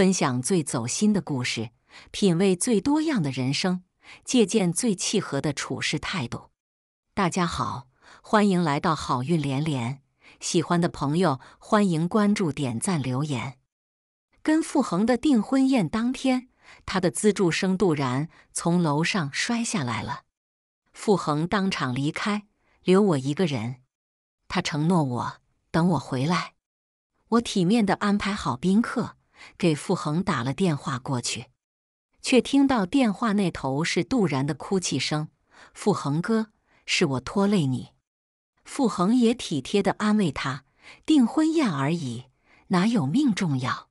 分享最走心的故事，品味最多样的人生，借鉴最契合的处事态度。大家好，欢迎来到好运连连。喜欢的朋友，欢迎关注、点赞、留言。跟傅恒的订婚宴当天，他的资助生杜然从楼上摔下来了。傅恒当场离开，留我一个人。他承诺我，等我回来，我体面的安排好宾客。给傅恒打了电话过去，却听到电话那头是杜然的哭泣声。傅恒哥，是我拖累你。傅恒也体贴地安慰他：“订婚宴而已，哪有命重要？”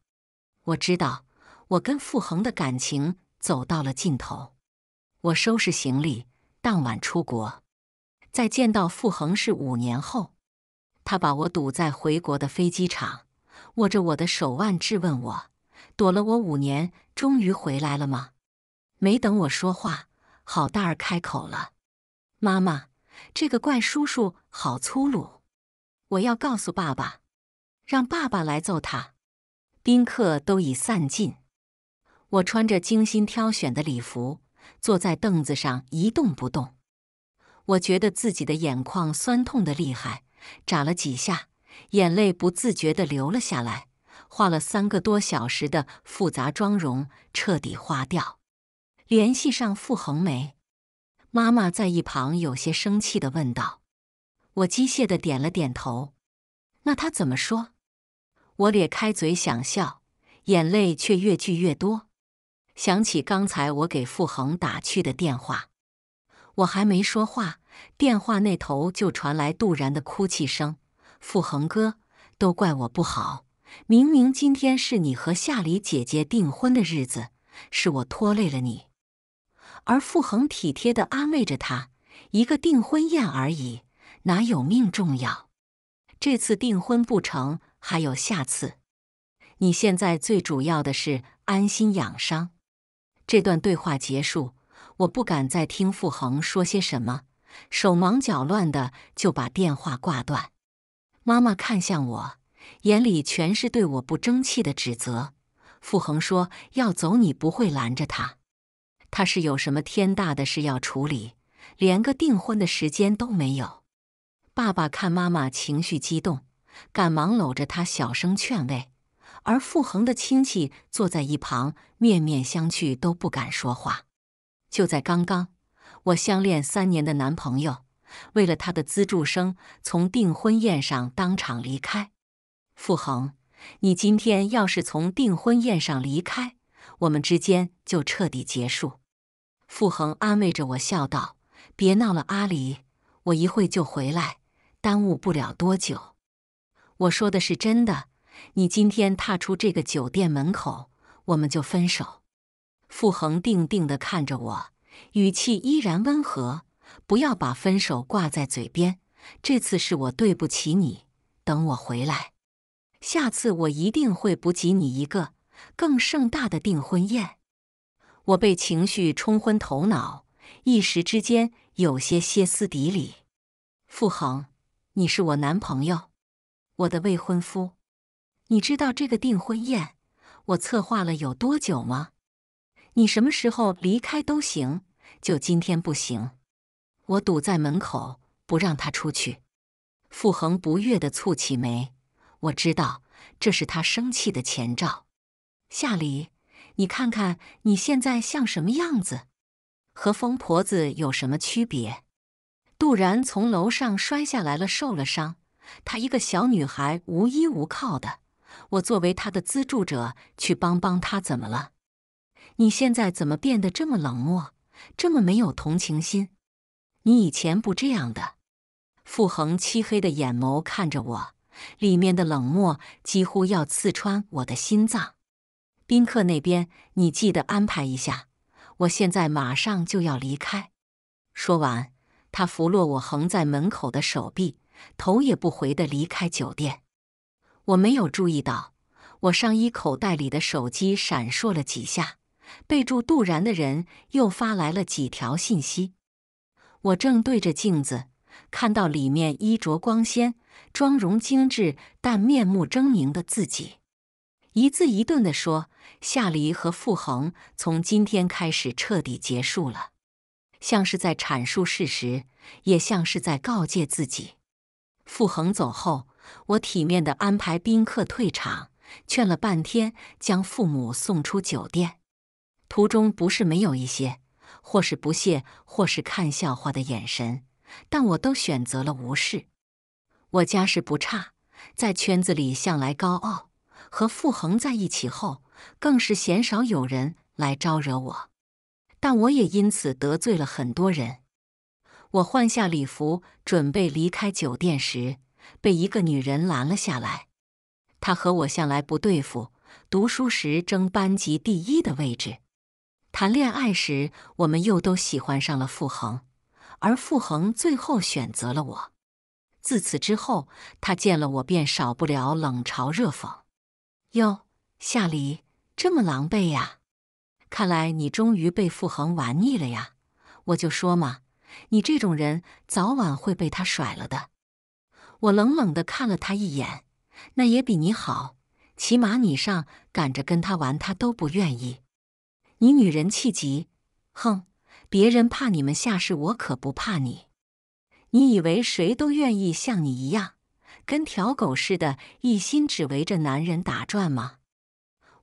我知道，我跟傅恒的感情走到了尽头。我收拾行李，当晚出国。再见到傅恒是五年后，他把我堵在回国的飞机场。握着我的手腕质问我：“躲了我五年，终于回来了吗？”没等我说话，郝大儿开口了：“妈妈，这个怪叔叔好粗鲁，我要告诉爸爸，让爸爸来揍他。”宾客都已散尽，我穿着精心挑选的礼服，坐在凳子上一动不动。我觉得自己的眼眶酸痛的厉害，眨了几下。眼泪不自觉的流了下来，画了三个多小时的复杂妆容彻底花掉。联系上傅恒没？妈妈在一旁有些生气的问道。我机械的点了点头。那他怎么说？我咧开嘴想笑，眼泪却越聚越多。想起刚才我给傅恒打去的电话，我还没说话，电话那头就传来杜然的哭泣声。傅恒哥，都怪我不好。明明今天是你和夏离姐姐订婚的日子，是我拖累了你。而傅恒体贴地安慰着她：“一个订婚宴而已，哪有命重要？这次订婚不成，还有下次。你现在最主要的是安心养伤。”这段对话结束，我不敢再听傅恒说些什么，手忙脚乱的就把电话挂断。妈妈看向我，眼里全是对我不争气的指责。傅恒说：“要走，你不会拦着他。他是有什么天大的事要处理，连个订婚的时间都没有。”爸爸看妈妈情绪激动，赶忙搂着她，小声劝慰。而傅恒的亲戚坐在一旁，面面相觑，都不敢说话。就在刚刚，我相恋三年的男朋友。为了他的资助生，从订婚宴上当场离开。傅恒，你今天要是从订婚宴上离开，我们之间就彻底结束。傅恒安慰着我，笑道：“别闹了，阿离，我一会就回来，耽误不了多久。”我说的是真的，你今天踏出这个酒店门口，我们就分手。傅恒定定的看着我，语气依然温和。不要把分手挂在嘴边。这次是我对不起你。等我回来，下次我一定会补给你一个更盛大的订婚宴。我被情绪冲昏头脑，一时之间有些歇斯底里。傅恒，你是我男朋友，我的未婚夫。你知道这个订婚宴我策划了有多久吗？你什么时候离开都行，就今天不行。我堵在门口不让他出去。傅恒不悦的蹙起眉，我知道这是他生气的前兆。夏离，你看看你现在像什么样子？和疯婆子有什么区别？杜然从楼上摔下来了，受了伤。她一个小女孩，无依无靠的。我作为她的资助者，去帮帮她，怎么了？你现在怎么变得这么冷漠，这么没有同情心？你以前不这样的。傅恒漆黑的眼眸看着我，里面的冷漠几乎要刺穿我的心脏。宾客那边，你记得安排一下。我现在马上就要离开。说完，他扶落我横在门口的手臂，头也不回的离开酒店。我没有注意到，我上衣口袋里的手机闪烁了几下，备注杜然的人又发来了几条信息。我正对着镜子，看到里面衣着光鲜、妆容精致但面目狰狞的自己，一字一顿地说：“夏黎和傅恒从今天开始彻底结束了。”像是在阐述事实，也像是在告诫自己。傅恒走后，我体面的安排宾客退场，劝了半天将父母送出酒店。途中不是没有一些。或是不屑，或是看笑话的眼神，但我都选择了无视。我家世不差，在圈子里向来高傲，和傅恒在一起后，更是鲜少有人来招惹我。但我也因此得罪了很多人。我换下礼服，准备离开酒店时，被一个女人拦了下来。她和我向来不对付，读书时争班级第一的位置。谈恋爱时，我们又都喜欢上了傅恒，而傅恒最后选择了我。自此之后，他见了我便少不了冷嘲热讽。哟，夏黎这么狼狈呀？看来你终于被傅恒玩腻了呀！我就说嘛，你这种人早晚会被他甩了的。我冷冷的看了他一眼，那也比你好，起码你上赶着跟他玩，他都不愿意。你女人气急，哼！别人怕你们下世，我可不怕你。你以为谁都愿意像你一样，跟条狗似的，一心只围着男人打转吗？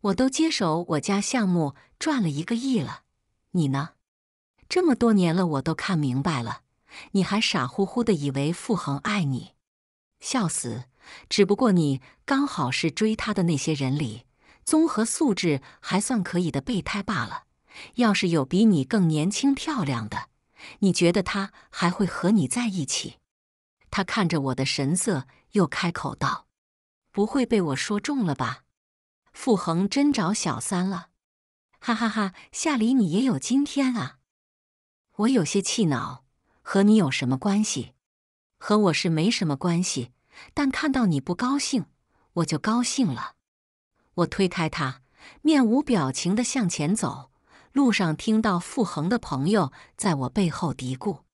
我都接手我家项目，赚了一个亿了，你呢？这么多年了，我都看明白了，你还傻乎乎的以为傅恒爱你？笑死！只不过你刚好是追他的那些人里。综合素质还算可以的备胎罢了。要是有比你更年轻漂亮的，你觉得他还会和你在一起？他看着我的神色，又开口道：“不会被我说中了吧？傅恒真找小三了？哈哈哈！夏离，你也有今天啊！”我有些气恼，和你有什么关系？和我是没什么关系，但看到你不高兴，我就高兴了。我推开他，面无表情地向前走。路上听到傅恒的朋友在我背后嘀咕：“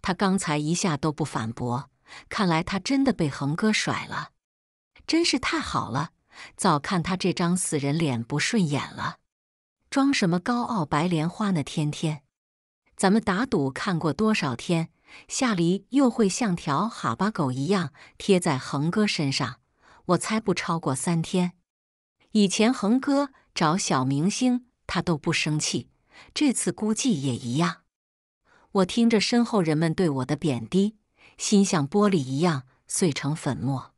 他刚才一下都不反驳，看来他真的被恒哥甩了，真是太好了。早看他这张死人脸不顺眼了，装什么高傲白莲花呢？天天，咱们打赌看过多少天，夏黎又会像条哈巴狗一样贴在恒哥身上？我猜不超过三天。”以前恒哥找小明星，他都不生气，这次估计也一样。我听着身后人们对我的贬低，心像玻璃一样碎成粉末。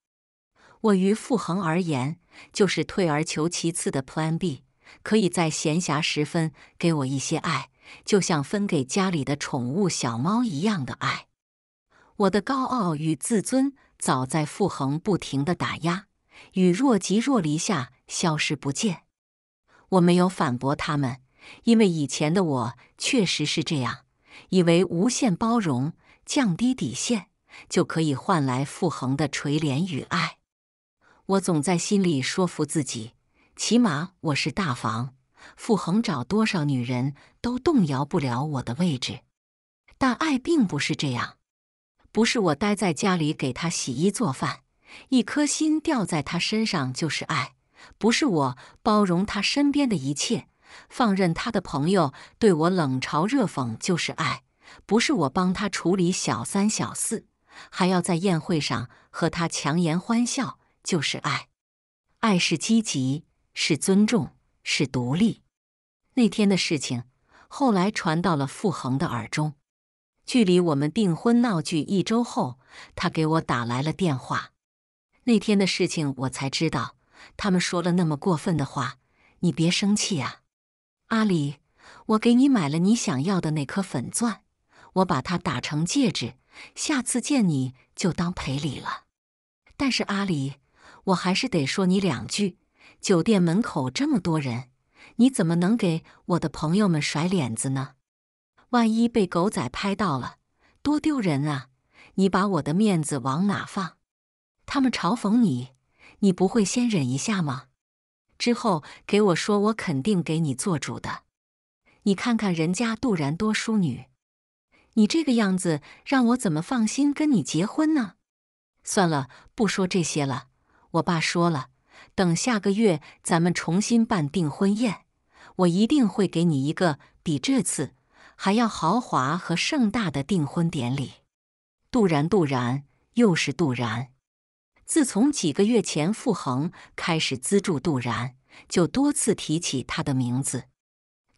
我于傅恒而言，就是退而求其次的 Plan B，可以在闲暇时分给我一些爱，就像分给家里的宠物小猫一样的爱。我的高傲与自尊，早在傅恒不停的打压与若即若离下。消失不见。我没有反驳他们，因为以前的我确实是这样，以为无限包容、降低底线就可以换来傅恒的垂怜与爱。我总在心里说服自己，起码我是大房，傅恒找多少女人都动摇不了我的位置。但爱并不是这样，不是我待在家里给他洗衣做饭，一颗心吊在他身上就是爱。不是我包容他身边的一切，放任他的朋友对我冷嘲热讽就是爱；不是我帮他处理小三小四，还要在宴会上和他强颜欢笑就是爱。爱是积极，是尊重，是独立。那天的事情后来传到了傅恒的耳中，距离我们订婚闹剧一周后，他给我打来了电话。那天的事情我才知道。他们说了那么过分的话，你别生气啊，阿里。我给你买了你想要的那颗粉钻，我把它打成戒指，下次见你就当赔礼了。但是阿里，我还是得说你两句。酒店门口这么多人，你怎么能给我的朋友们甩脸子呢？万一被狗仔拍到了，多丢人啊！你把我的面子往哪放？他们嘲讽你。你不会先忍一下吗？之后给我说，我肯定给你做主的。你看看人家杜然多淑女，你这个样子让我怎么放心跟你结婚呢？算了，不说这些了。我爸说了，等下个月咱们重新办订婚宴，我一定会给你一个比这次还要豪华和盛大的订婚典礼。杜然，杜然，又是杜然。自从几个月前傅恒开始资助杜然，就多次提起他的名字。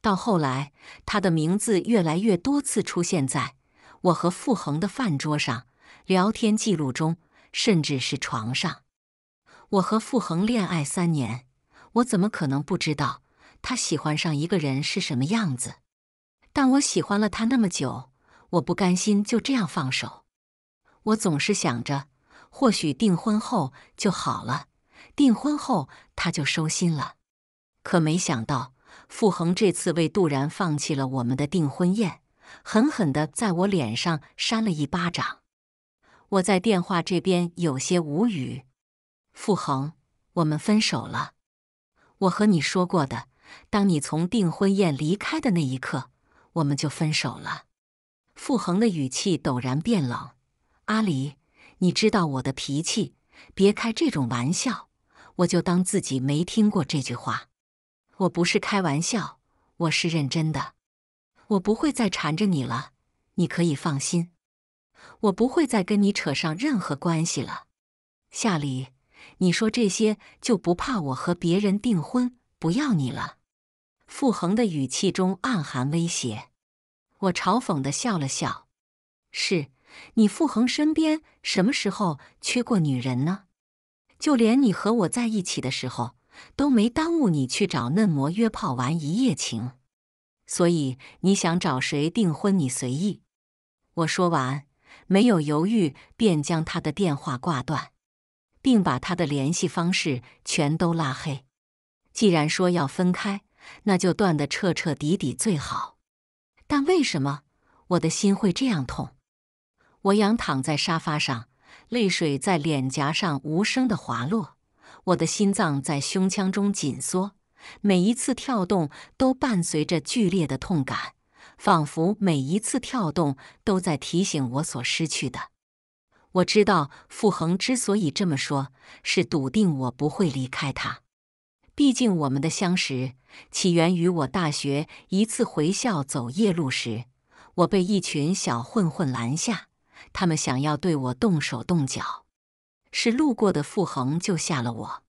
到后来，他的名字越来越多次出现在我和傅恒的饭桌上、聊天记录中，甚至是床上。我和傅恒恋爱三年，我怎么可能不知道他喜欢上一个人是什么样子？但我喜欢了他那么久，我不甘心就这样放手。我总是想着。或许订婚后就好了，订婚后他就收心了。可没想到，傅恒这次为杜然放弃了我们的订婚宴，狠狠的在我脸上扇了一巴掌。我在电话这边有些无语。傅恒，我们分手了。我和你说过的，当你从订婚宴离开的那一刻，我们就分手了。傅恒的语气陡然变冷。阿离。你知道我的脾气，别开这种玩笑，我就当自己没听过这句话。我不是开玩笑，我是认真的，我不会再缠着你了，你可以放心，我不会再跟你扯上任何关系了。夏里，你说这些就不怕我和别人订婚不要你了？傅恒的语气中暗含威胁，我嘲讽的笑了笑，是。你傅恒身边什么时候缺过女人呢？就连你和我在一起的时候，都没耽误你去找嫩模约炮玩一夜情。所以你想找谁订婚，你随意。我说完，没有犹豫，便将他的电话挂断，并把他的联系方式全都拉黑。既然说要分开，那就断得彻彻底底最好。但为什么我的心会这样痛？我仰躺在沙发上，泪水在脸颊上无声的滑落。我的心脏在胸腔中紧缩，每一次跳动都伴随着剧烈的痛感，仿佛每一次跳动都在提醒我所失去的。我知道傅恒之所以这么说，是笃定我不会离开他。毕竟我们的相识起源于我大学一次回校走夜路时，我被一群小混混拦下。他们想要对我动手动脚，是路过的傅恒救下了我。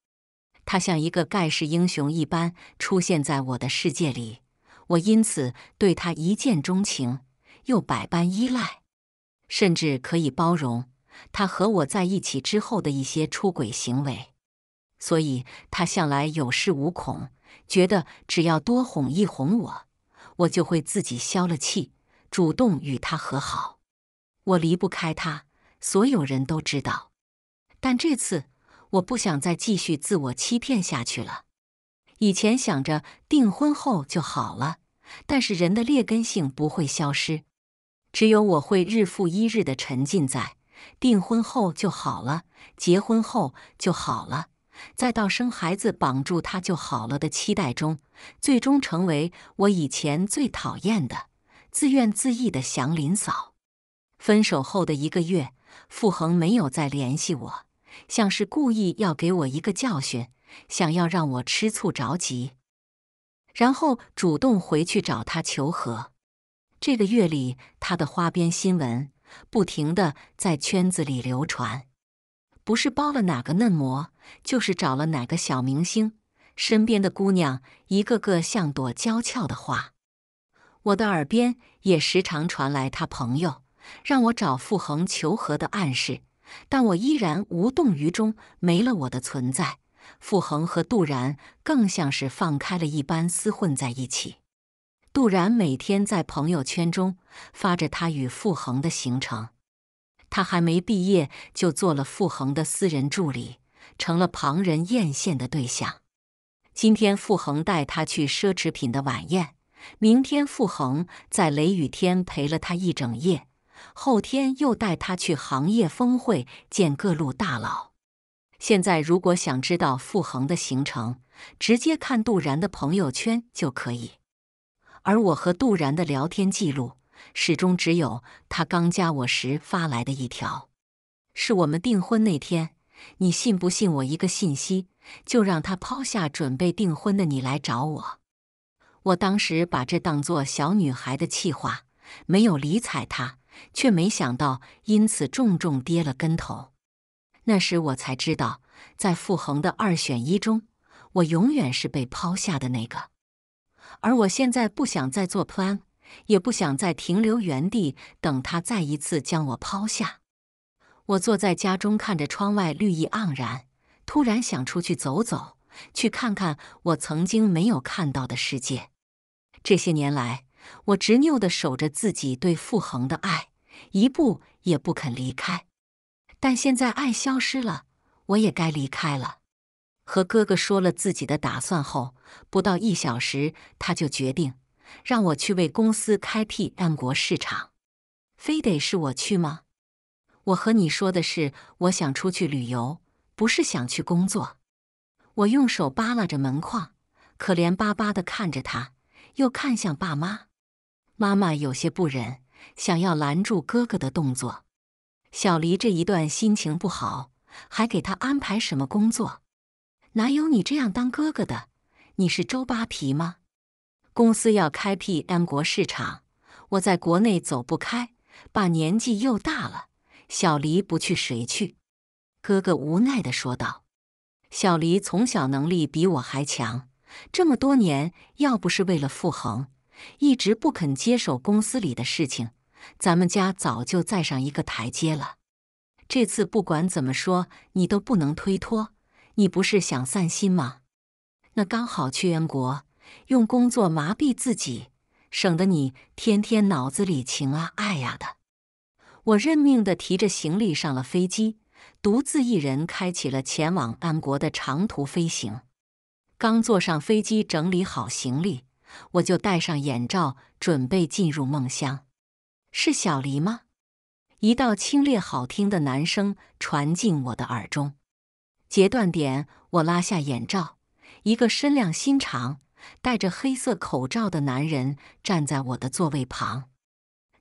他像一个盖世英雄一般出现在我的世界里，我因此对他一见钟情，又百般依赖，甚至可以包容他和我在一起之后的一些出轨行为。所以，他向来有恃无恐，觉得只要多哄一哄我，我就会自己消了气，主动与他和好。我离不开他，所有人都知道，但这次我不想再继续自我欺骗下去了。以前想着订婚后就好了，但是人的劣根性不会消失，只有我会日复一日地沉浸在“订婚后就好了，结婚后就好了，再到生孩子绑住他就好了”的期待中，最终成为我以前最讨厌的自怨自艾的祥林嫂。分手后的一个月，傅恒没有再联系我，像是故意要给我一个教训，想要让我吃醋着急，然后主动回去找他求和。这个月里，他的花边新闻不停的在圈子里流传，不是包了哪个嫩模，就是找了哪个小明星，身边的姑娘一个个像朵娇俏的花。我的耳边也时常传来他朋友。让我找傅恒求和的暗示，但我依然无动于衷。没了我的存在，傅恒和杜然更像是放开了一般厮混在一起。杜然每天在朋友圈中发着他与傅恒的行程。他还没毕业就做了傅恒的私人助理，成了旁人艳羡的对象。今天傅恒带他去奢侈品的晚宴，明天傅恒在雷雨天陪了他一整夜。后天又带他去行业峰会见各路大佬。现在如果想知道傅恒的行程，直接看杜然的朋友圈就可以。而我和杜然的聊天记录，始终只有他刚加我时发来的一条：“是我们订婚那天，你信不信我一个信息就让他抛下准备订婚的你来找我？”我当时把这当作小女孩的气话，没有理睬他。却没想到，因此重重跌了跟头。那时我才知道，在傅恒的二选一中，我永远是被抛下的那个。而我现在不想再做 plan，也不想再停留原地，等他再一次将我抛下。我坐在家中，看着窗外绿意盎然，突然想出去走走，去看看我曾经没有看到的世界。这些年来。我执拗的守着自己对傅恒的爱，一步也不肯离开。但现在爱消失了，我也该离开了。和哥哥说了自己的打算后，不到一小时，他就决定让我去为公司开辟安国市场。非得是我去吗？我和你说的是，我想出去旅游，不是想去工作。我用手扒拉着门框，可怜巴巴的看着他，又看向爸妈。妈妈有些不忍，想要拦住哥哥的动作。小黎这一段心情不好，还给他安排什么工作？哪有你这样当哥哥的？你是周扒皮吗？公司要开辟 M 国市场，我在国内走不开，爸年纪又大了，小黎不去谁去？哥哥无奈的说道。小黎从小能力比我还强，这么多年要不是为了傅恒。一直不肯接手公司里的事情，咱们家早就再上一个台阶了。这次不管怎么说，你都不能推脱。你不是想散心吗？那刚好去安国，用工作麻痹自己，省得你天天脑子里情啊爱啊的。我认命的提着行李上了飞机，独自一人开启了前往安国的长途飞行。刚坐上飞机，整理好行李。我就戴上眼罩，准备进入梦乡。是小黎吗？一道清冽好听的男声传进我的耳中。截断点，我拉下眼罩，一个身量心长、戴着黑色口罩的男人站在我的座位旁。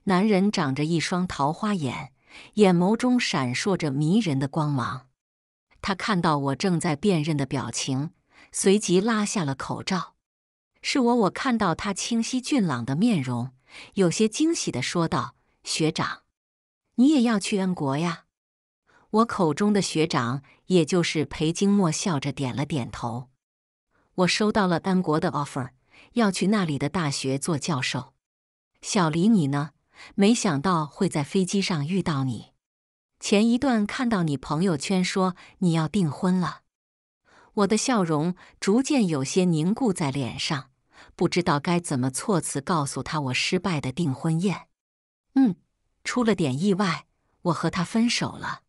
男人长着一双桃花眼，眼眸中闪烁着迷人的光芒。他看到我正在辨认的表情，随即拉下了口罩。是我，我看到他清晰俊朗的面容，有些惊喜地说道：“学长，你也要去恩国呀？”我口中的学长，也就是裴京墨，笑着点了点头。我收到了恩国的 offer，要去那里的大学做教授。小黎，你呢？没想到会在飞机上遇到你。前一段看到你朋友圈说你要订婚了。我的笑容逐渐有些凝固在脸上，不知道该怎么措辞告诉他我失败的订婚宴。嗯，出了点意外，我和他分手了。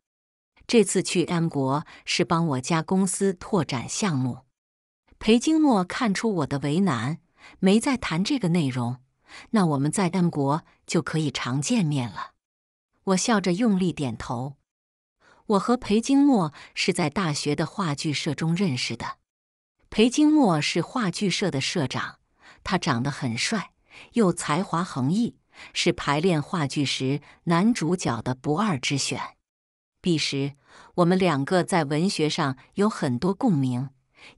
这次去 M 国是帮我家公司拓展项目。裴京墨看出我的为难，没再谈这个内容。那我们在 M 国就可以常见面了。我笑着用力点头。我和裴金墨是在大学的话剧社中认识的。裴金墨是话剧社的社长，他长得很帅，又才华横溢，是排练话剧时男主角的不二之选。彼时，我们两个在文学上有很多共鸣，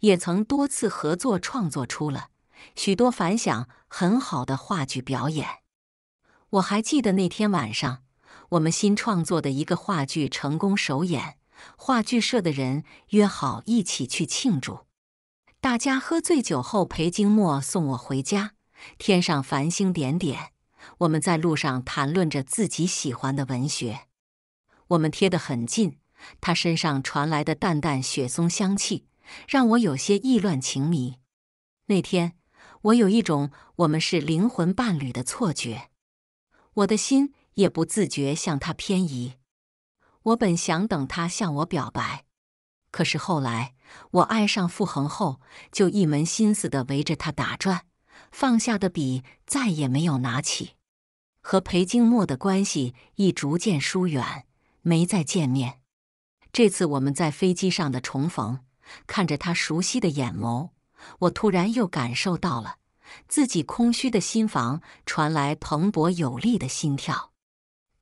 也曾多次合作，创作出了许多反响很好的话剧表演。我还记得那天晚上。我们新创作的一个话剧成功首演，话剧社的人约好一起去庆祝。大家喝醉酒后，裴金墨送我回家。天上繁星点点，我们在路上谈论着自己喜欢的文学。我们贴得很近，他身上传来的淡淡雪松香气，让我有些意乱情迷。那天，我有一种我们是灵魂伴侣的错觉。我的心。也不自觉向他偏移。我本想等他向我表白，可是后来我爱上傅恒后，就一门心思的围着他打转，放下的笔再也没有拿起。和裴静默的关系亦逐渐疏远，没再见面。这次我们在飞机上的重逢，看着他熟悉的眼眸，我突然又感受到了自己空虚的心房传来蓬勃有力的心跳。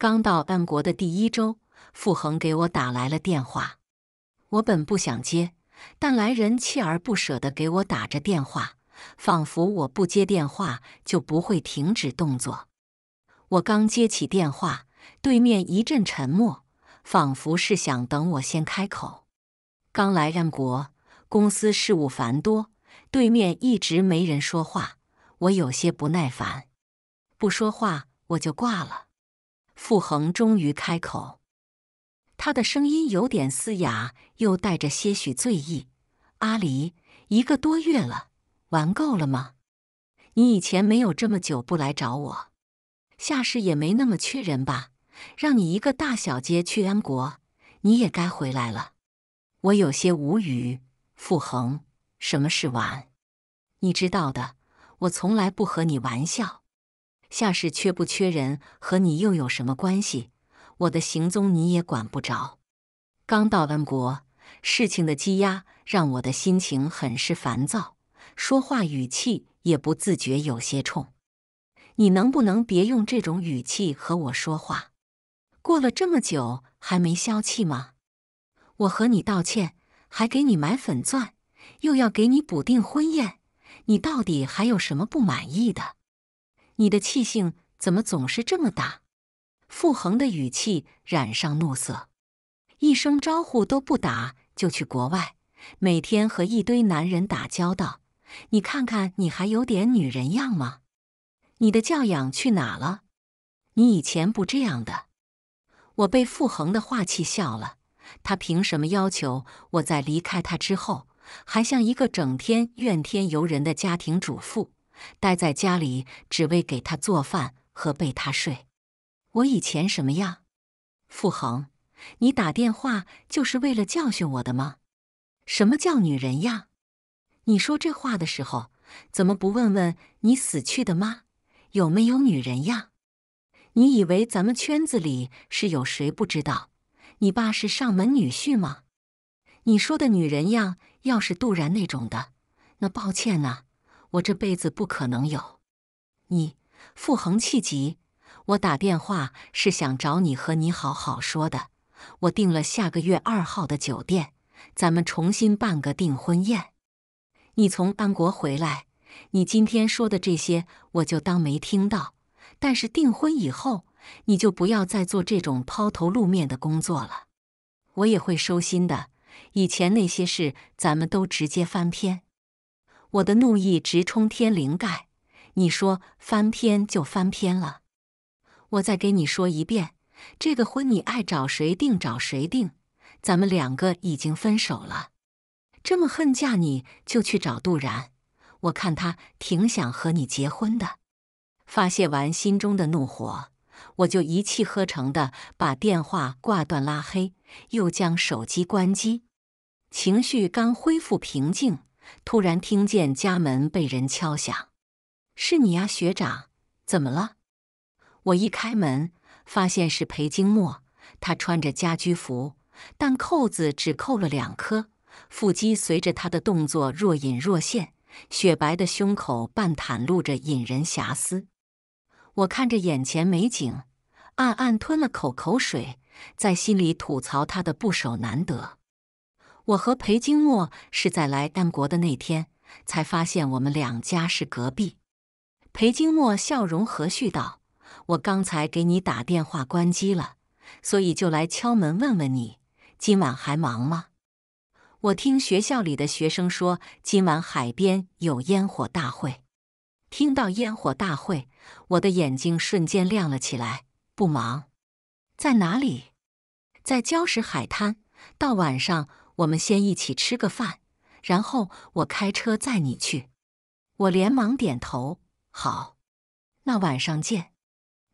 刚到安国的第一周，傅恒给我打来了电话。我本不想接，但来人锲而不舍的给我打着电话，仿佛我不接电话就不会停止动作。我刚接起电话，对面一阵沉默，仿佛是想等我先开口。刚来安国，公司事务繁多，对面一直没人说话，我有些不耐烦，不说话我就挂了。傅恒终于开口，他的声音有点嘶哑，又带着些许醉意。“阿离，一个多月了，玩够了吗？你以前没有这么久不来找我，夏氏也没那么缺人吧？让你一个大小姐去安国，你也该回来了。”我有些无语。傅恒，什么是玩？你知道的，我从来不和你玩笑。下世缺不缺人和你又有什么关系？我的行踪你也管不着。刚到恩国，事情的积压让我的心情很是烦躁，说话语气也不自觉有些冲。你能不能别用这种语气和我说话？过了这么久还没消气吗？我和你道歉，还给你买粉钻，又要给你补订婚宴，你到底还有什么不满意的？你的气性怎么总是这么大？傅恒的语气染上怒色，一声招呼都不打就去国外，每天和一堆男人打交道，你看看你还有点女人样吗？你的教养去哪了？你以前不这样的。我被傅恒的话气笑了，他凭什么要求我在离开他之后还像一个整天怨天尤人的家庭主妇？待在家里，只为给他做饭和被他睡。我以前什么样？傅恒，你打电话就是为了教训我的吗？什么叫女人样？你说这话的时候，怎么不问问你死去的妈有没有女人样？你以为咱们圈子里是有谁不知道你爸是上门女婿吗？你说的女人样，要是杜然那种的，那抱歉啊。我这辈子不可能有你，傅恒气急。我打电话是想找你和你好好说的。我订了下个月二号的酒店，咱们重新办个订婚宴。你从安国回来，你今天说的这些我就当没听到。但是订婚以后，你就不要再做这种抛头露面的工作了。我也会收心的。以前那些事，咱们都直接翻篇。我的怒意直冲天灵盖，你说翻篇就翻篇了。我再给你说一遍，这个婚你爱找谁定找谁定，咱们两个已经分手了。这么恨嫁，你就去找杜然，我看他挺想和你结婚的。发泄完心中的怒火，我就一气呵成的把电话挂断、拉黑，又将手机关机。情绪刚恢复平静。突然听见家门被人敲响，是你呀，学长？怎么了？我一开门，发现是裴京墨。他穿着家居服，但扣子只扣了两颗，腹肌随着他的动作若隐若现，雪白的胸口半袒露着，引人遐思。我看着眼前美景，暗暗吞了口口水，在心里吐槽他的不守难得。我和裴京墨是在来安国的那天才发现我们两家是隔壁。裴京墨笑容和煦道：“我刚才给你打电话关机了，所以就来敲门问问你，今晚还忙吗？”我听学校里的学生说，今晚海边有烟火大会。听到烟火大会，我的眼睛瞬间亮了起来。不忙，在哪里？在礁石海滩。到晚上。我们先一起吃个饭，然后我开车载你去。我连忙点头，好，那晚上见。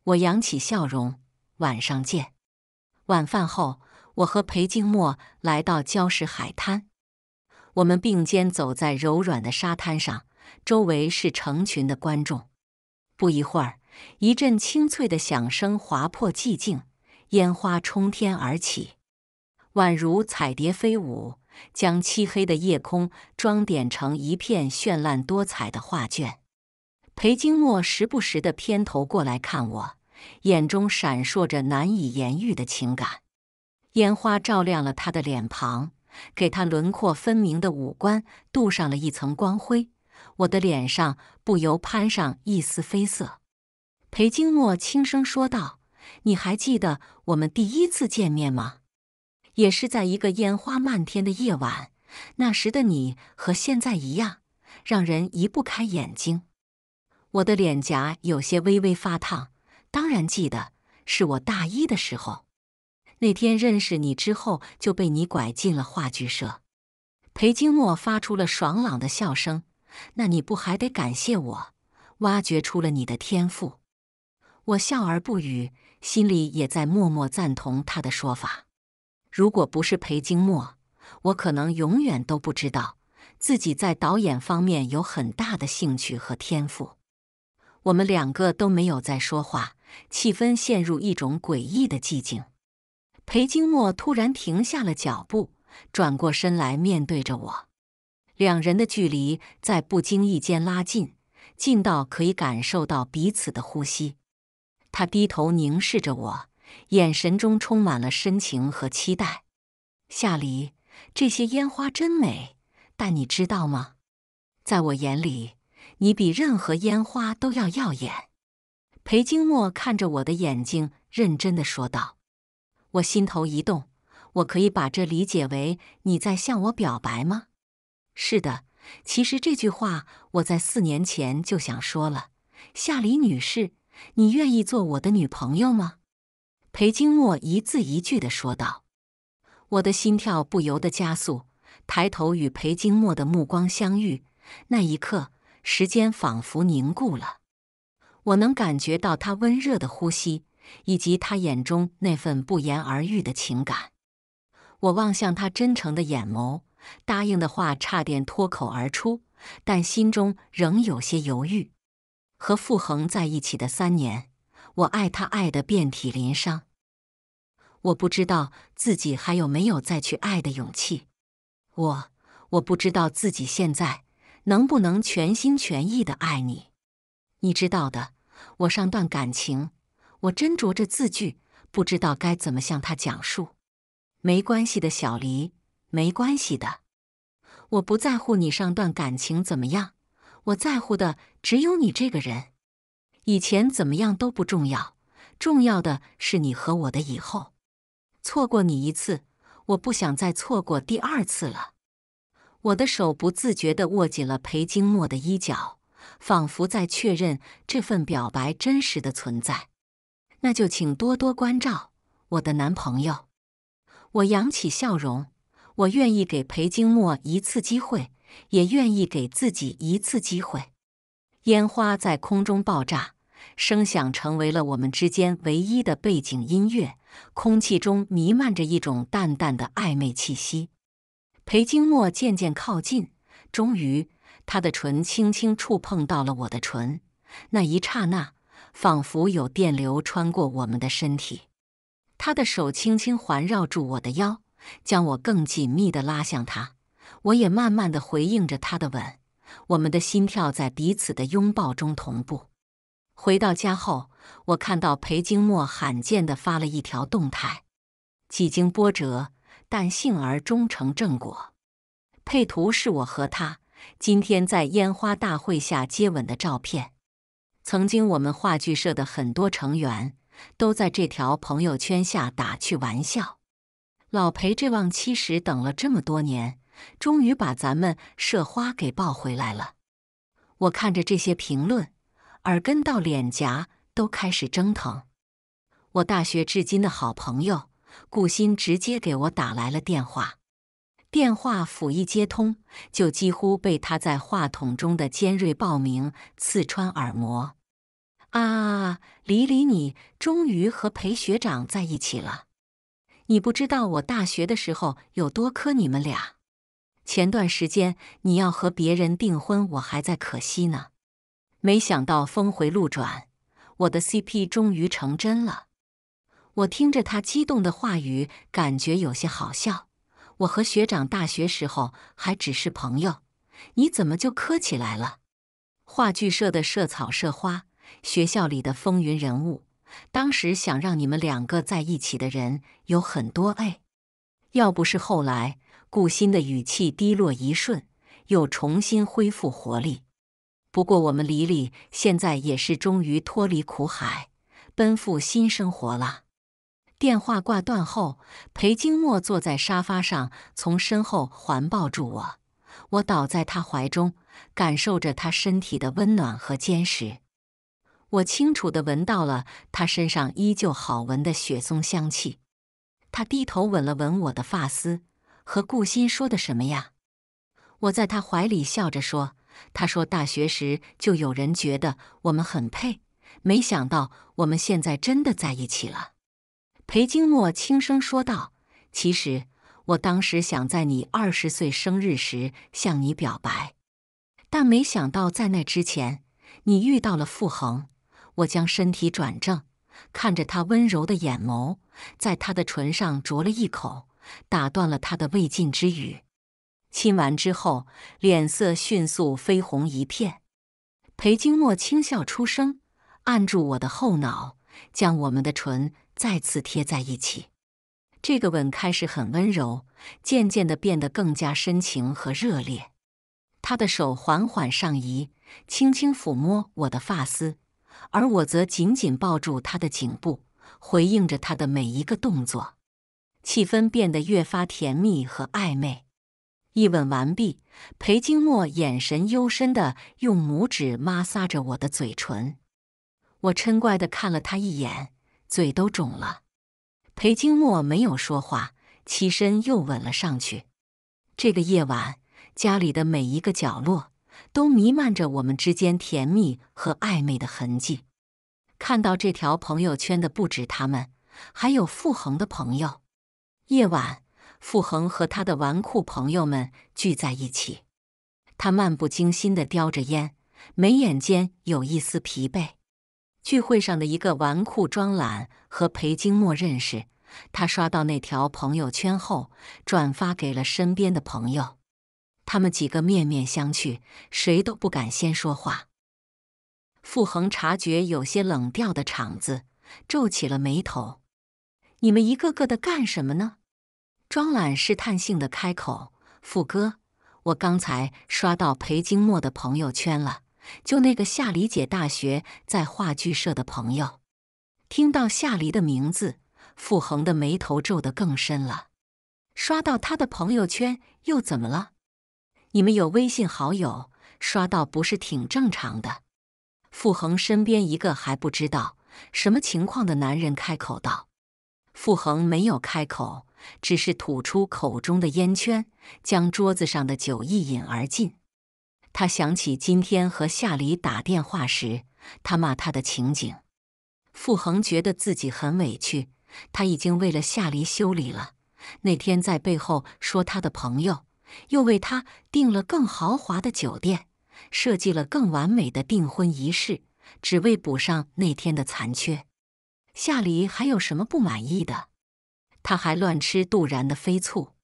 我扬起笑容，晚上见。晚饭后，我和裴静默来到礁石海滩。我们并肩走在柔软的沙滩上，周围是成群的观众。不一会儿，一阵清脆的响声划破寂静，烟花冲天而起。宛如彩蝶飞舞，将漆黑的夜空装点成一片绚烂多彩的画卷。裴京墨时不时的偏头过来看我，眼中闪烁着难以言喻的情感。烟花照亮了他的脸庞，给他轮廓分明的五官镀上了一层光辉。我的脸上不由攀上一丝绯色。裴京墨轻声说道：“你还记得我们第一次见面吗？”也是在一个烟花漫天的夜晚，那时的你和现在一样，让人移不开眼睛。我的脸颊有些微微发烫。当然记得，是我大一的时候，那天认识你之后，就被你拐进了话剧社。裴京墨发出了爽朗的笑声。那你不还得感谢我，挖掘出了你的天赋？我笑而不语，心里也在默默赞同他的说法。如果不是裴京墨，我可能永远都不知道自己在导演方面有很大的兴趣和天赋。我们两个都没有再说话，气氛陷入一种诡异的寂静。裴京墨突然停下了脚步，转过身来面对着我，两人的距离在不经意间拉近，近到可以感受到彼此的呼吸。他低头凝视着我。眼神中充满了深情和期待。夏黎，这些烟花真美，但你知道吗？在我眼里，你比任何烟花都要耀眼。裴京墨看着我的眼睛，认真的说道。我心头一动，我可以把这理解为你在向我表白吗？是的，其实这句话我在四年前就想说了。夏黎女士，你愿意做我的女朋友吗？裴金墨一字一句地说道：“我的心跳不由得加速，抬头与裴金墨的目光相遇，那一刻，时间仿佛凝固了。我能感觉到他温热的呼吸，以及他眼中那份不言而喻的情感。我望向他真诚的眼眸，答应的话差点脱口而出，但心中仍有些犹豫。和傅恒在一起的三年。”我爱他爱的遍体鳞伤，我不知道自己还有没有再去爱的勇气。我我不知道自己现在能不能全心全意的爱你。你知道的，我上段感情，我斟酌着字句，不知道该怎么向他讲述。没关系的，小黎，没关系的。我不在乎你上段感情怎么样，我在乎的只有你这个人。以前怎么样都不重要，重要的是你和我的以后。错过你一次，我不想再错过第二次了。我的手不自觉地握紧了裴京墨的衣角，仿佛在确认这份表白真实的存在。那就请多多关照，我的男朋友。我扬起笑容，我愿意给裴京墨一次机会，也愿意给自己一次机会。烟花在空中爆炸。声响成为了我们之间唯一的背景音乐，空气中弥漫着一种淡淡的暧昧气息。裴京墨渐渐靠近，终于，他的唇轻轻触碰到了我的唇。那一刹那，仿佛有电流穿过我们的身体。他的手轻轻环绕住我的腰，将我更紧密地拉向他。我也慢慢地回应着他的吻。我们的心跳在彼此的拥抱中同步。回到家后，我看到裴京墨罕见的发了一条动态：“几经波折，但幸而终成正果。”配图是我和他今天在烟花大会下接吻的照片。曾经我们话剧社的很多成员都在这条朋友圈下打趣玩笑：“老裴这忘七十等了这么多年，终于把咱们社花给抱回来了。”我看着这些评论。耳根到脸颊都开始蒸腾。我大学至今的好朋友顾欣直接给我打来了电话，电话甫一接通，就几乎被他在话筒中的尖锐报鸣刺穿耳膜。啊！李李，你终于和裴学长在一起了！你不知道我大学的时候有多磕你们俩。前段时间你要和别人订婚，我还在可惜呢。没想到峰回路转，我的 CP 终于成真了。我听着他激动的话语，感觉有些好笑。我和学长大学时候还只是朋友，你怎么就磕起来了？话剧社的社草社花，学校里的风云人物，当时想让你们两个在一起的人有很多哎。要不是后来，顾鑫的语气低落一瞬，又重新恢复活力。不过，我们李李现在也是终于脱离苦海，奔赴新生活了。电话挂断后，裴金墨坐在沙发上，从身后环抱住我，我倒在他怀中，感受着他身体的温暖和坚实。我清楚的闻到了他身上依旧好闻的雪松香气。他低头吻了吻我的发丝，和顾鑫说的什么呀？我在他怀里笑着说。他说：“大学时就有人觉得我们很配，没想到我们现在真的在一起了。”裴京墨轻声说道：“其实我当时想在你二十岁生日时向你表白，但没想到在那之前你遇到了傅恒。”我将身体转正，看着他温柔的眼眸，在他的唇上啄了一口，打断了他的未尽之语。亲完之后，脸色迅速绯红一片。裴京墨轻笑出声，按住我的后脑，将我们的唇再次贴在一起。这个吻开始很温柔，渐渐的变得更加深情和热烈。他的手缓缓上移，轻轻抚摸我的发丝，而我则紧紧抱住他的颈部，回应着他的每一个动作。气氛变得越发甜蜜和暧昧。一吻完毕，裴金墨眼神幽深的用拇指摩挲着我的嘴唇，我嗔怪地看了他一眼，嘴都肿了。裴金墨没有说话，起身又吻了上去。这个夜晚，家里的每一个角落都弥漫着我们之间甜蜜和暧昧的痕迹。看到这条朋友圈的不止他们，还有傅恒的朋友。夜晚。傅恒和他的纨绔朋友们聚在一起，他漫不经心的叼着烟，眉眼间有一丝疲惫。聚会上的一个纨绔装懒，和裴京墨认识。他刷到那条朋友圈后，转发给了身边的朋友。他们几个面面相觑，谁都不敢先说话。傅恒察觉有些冷调的场子，皱起了眉头：“你们一个个的干什么呢？”庄懒试探性的开口：“傅哥，我刚才刷到裴京墨的朋友圈了，就那个夏离姐大学在话剧社的朋友。”听到夏黎的名字，傅恒的眉头皱得更深了。刷到他的朋友圈又怎么了？你们有微信好友，刷到不是挺正常的？傅恒身边一个还不知道什么情况的男人开口道：“傅恒没有开口。”只是吐出口中的烟圈，将桌子上的酒一饮而尽。他想起今天和夏黎打电话时，他骂他的情景。傅恒觉得自己很委屈，他已经为了夏黎修理了。那天在背后说他的朋友，又为他订了更豪华的酒店，设计了更完美的订婚仪式，只为补上那天的残缺。夏黎还有什么不满意的？他还乱吃杜然的飞醋。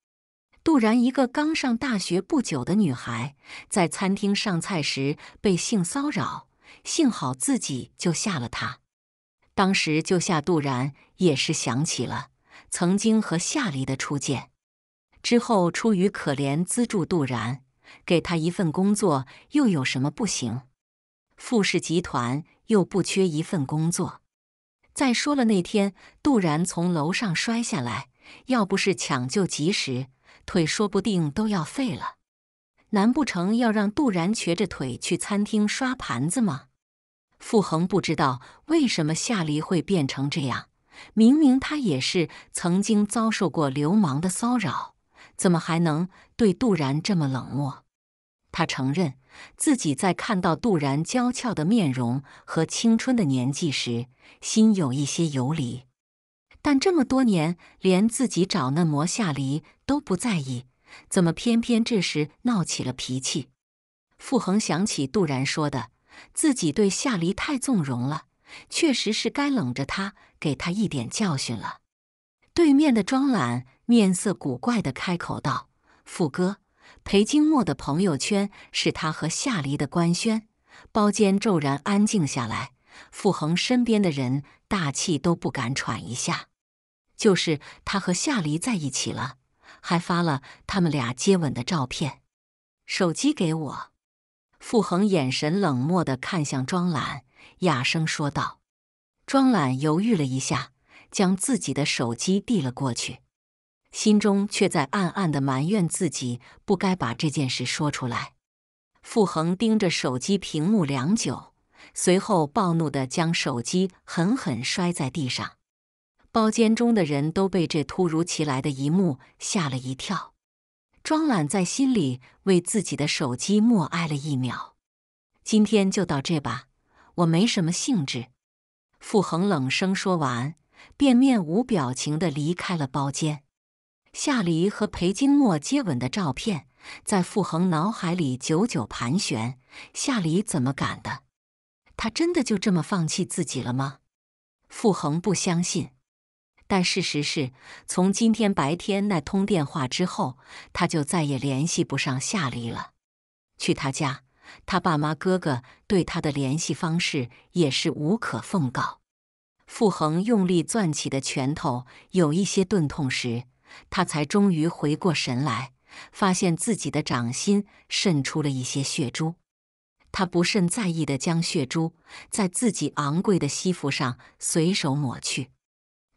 杜然，一个刚上大学不久的女孩，在餐厅上菜时被性骚扰，幸好自己救下了他。当时救下杜然也是想起了曾经和夏黎的初见。之后出于可怜，资助杜然，给他一份工作，又有什么不行？富氏集团又不缺一份工作。再说了，那天杜然从楼上摔下来，要不是抢救及时，腿说不定都要废了。难不成要让杜然瘸着腿去餐厅刷盘子吗？傅恒不知道为什么夏黎会变成这样，明明他也是曾经遭受过流氓的骚扰，怎么还能对杜然这么冷漠？他承认自己在看到杜然娇俏的面容和青春的年纪时，心有一些游离。但这么多年，连自己找嫩模夏黎都不在意，怎么偏偏这时闹起了脾气？傅恒想起杜然说的，自己对夏黎太纵容了，确实是该冷着他，给他一点教训了。对面的庄澜面色古怪的开口道：“傅哥。”裴京墨的朋友圈是他和夏黎的官宣，包间骤然安静下来，傅恒身边的人大气都不敢喘一下。就是他和夏黎在一起了，还发了他们俩接吻的照片。手机给我。傅恒眼神冷漠的看向庄兰，哑声说道。庄兰犹豫了一下，将自己的手机递了过去。心中却在暗暗的埋怨自己不该把这件事说出来。傅恒盯着手机屏幕良久，随后暴怒的将手机狠狠摔在地上。包间中的人都被这突如其来的一幕吓了一跳。庄懒在心里为自己的手机默哀了一秒。今天就到这吧，我没什么兴致。傅恒冷声说完，便面无表情的离开了包间。夏黎和裴金墨接吻的照片在傅恒脑海里久久盘旋。夏黎怎么敢的？他真的就这么放弃自己了吗？傅恒不相信。但事实是，从今天白天那通电话之后，他就再也联系不上夏黎了。去他家，他爸妈、哥哥对他的联系方式也是无可奉告。傅恒用力攥起的拳头有一些钝痛时。他才终于回过神来，发现自己的掌心渗出了一些血珠。他不甚在意地将血珠在自己昂贵的西服上随手抹去。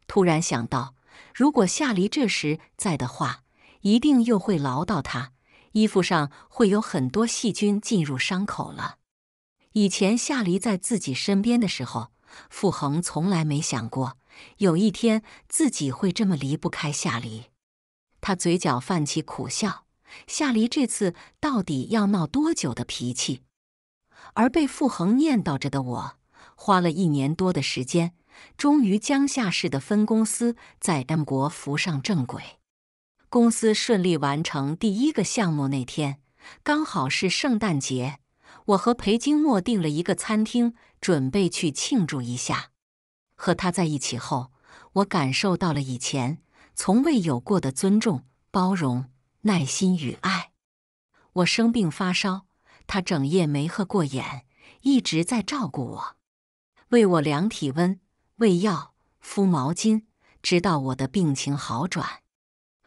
突然想到，如果夏黎这时在的话，一定又会唠叨他衣服上会有很多细菌进入伤口了。以前夏黎在自己身边的时候，傅恒从来没想过。有一天自己会这么离不开夏离，他嘴角泛起苦笑。夏离这次到底要闹多久的脾气？而被傅恒念叨着的我，花了一年多的时间，终于将夏市的分公司在 M 国扶上正轨。公司顺利完成第一个项目那天，刚好是圣诞节，我和裴京墨订了一个餐厅，准备去庆祝一下。和他在一起后，我感受到了以前从未有过的尊重、包容、耐心与爱。我生病发烧，他整夜没合过眼，一直在照顾我，为我量体温、喂药、敷毛巾，直到我的病情好转。